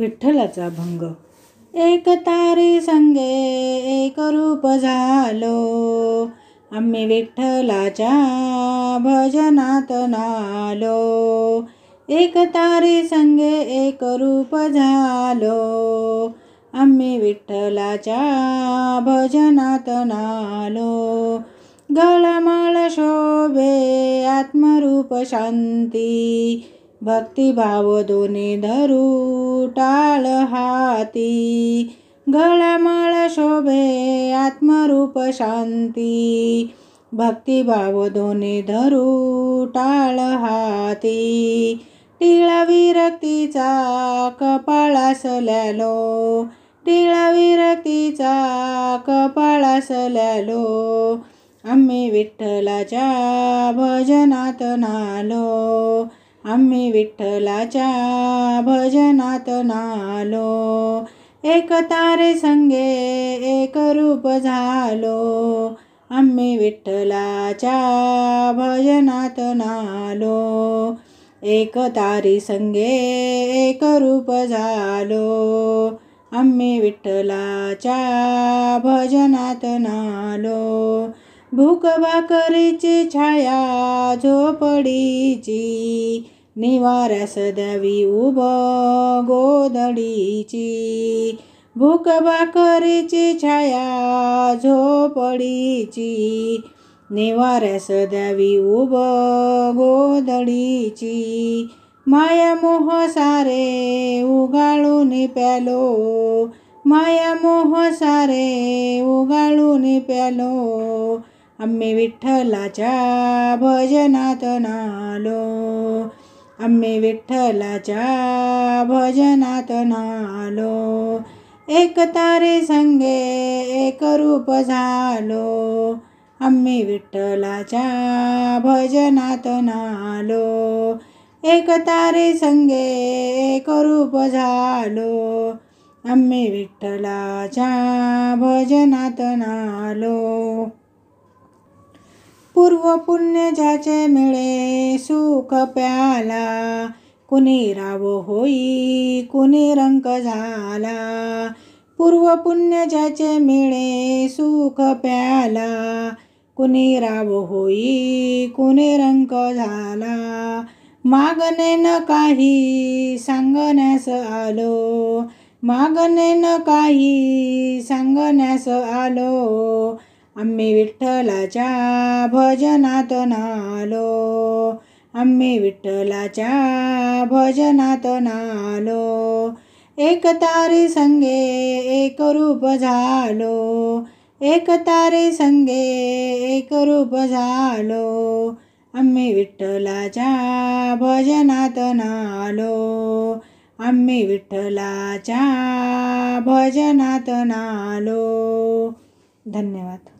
विठ्ठलाचा भंग एक तारे संगे एक रूप झालो आम्ही विठ्ठलाच्या भजनात नालो एक तारे संगे एक रूप झालो आम्ही विठ्ठलाच्या भजनात नालो गळमाळ शोभे आत्मरूप शांती भक्तिभाव दोने धरू टाळ हाती घळमळ शोभे आत्मरूप शांती भक्तिभाव दोने धरू टाळ हाती टिळ विरक्तीचा कपाळासल्यालो टिळ विरक्तीचा कपाळासल्यालो आम्ही विठ्ठलाच्या भजनात नालो आम्ही विठ्ठलाच्या भजनात नालो एक तारे संगे एक रूप झालो आम्ही विठ्ठलाच्या भजनात नालो एक तारी संगे एक रूप झालो आम्ही विठ्ठलाच्या भजनात नालो भूक भाकरीची छाया झोपडीची निवार सदवी उब गोदडीची भूक बाकरीची छाया झोपडीची निवार सदवी उभ गोदडीची माया मोह सारे उगाळून प्यालो माया मोह सारे उगाळून प्यालो आम्ही विठ्ठलाच्या भजनात नालो आम्ही विठ्ठलाच्या भजनात नालो एक तारे संगे एक रूप झालो आम्ही विठ्ठलाच्या भजनात नालो एक तारे संगे एक रूप झालो आम्ही विठ्ठलाच्या भजनात नालो पूर्व पुण्य ज्याचे मिळे सुख प्याला कुणी राव होई कुणी रंक झाला पूर्व पुण्य ज्याचे मिळे सुख प्याला कुणी राव होई कुणी रंक झाला मागणे न काही सांगण्यास आलो मागणे न काही सांगण्यास आलो आम्ही विठ्ठलाच्या भजनात नालो आम्ही विठ्ठलाच्या भजनात नालो एक तारे संगे एक रूप झालो एक तारे संगे एक रूप झालो आम्ही विठ्ठलाच्या भजनात नालो आम्ही विठ्ठलाच्या भजनात नालो धन्यवाद